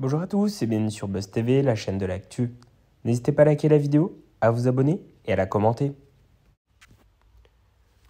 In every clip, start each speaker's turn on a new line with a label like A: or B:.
A: Bonjour à tous et bienvenue sur Buzz TV, la chaîne de l'actu. N'hésitez pas à liker la vidéo, à vous abonner et à la commenter.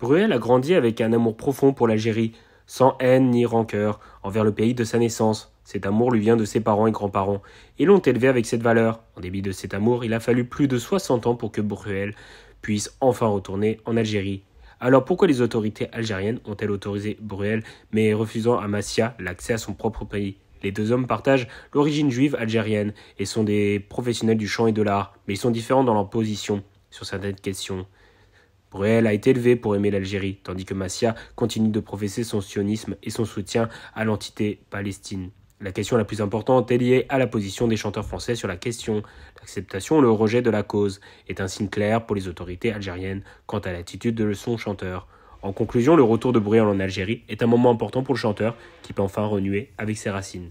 A: Bruel a grandi avec un amour profond pour l'Algérie, sans haine ni rancœur envers le pays de sa naissance. Cet amour lui vient de ses parents et grands-parents, et l'ont élevé avec cette valeur. En débit de cet amour, il a fallu plus de 60 ans pour que Bruel puisse enfin retourner en Algérie. Alors pourquoi les autorités algériennes ont-elles autorisé Bruel, mais refusant à Massia l'accès à son propre pays les deux hommes partagent l'origine juive algérienne et sont des professionnels du chant et de l'art, mais ils sont différents dans leur position sur certaines questions. Bruel a été élevé pour aimer l'Algérie, tandis que Massia continue de professer son sionisme et son soutien à l'entité Palestine. La question la plus importante est liée à la position des chanteurs français sur la question. L'acceptation ou le rejet de la cause est un signe clair pour les autorités algériennes quant à l'attitude de son chanteur. En conclusion, le retour de Bruel en Algérie est un moment important pour le chanteur qui peut enfin renouer avec ses racines.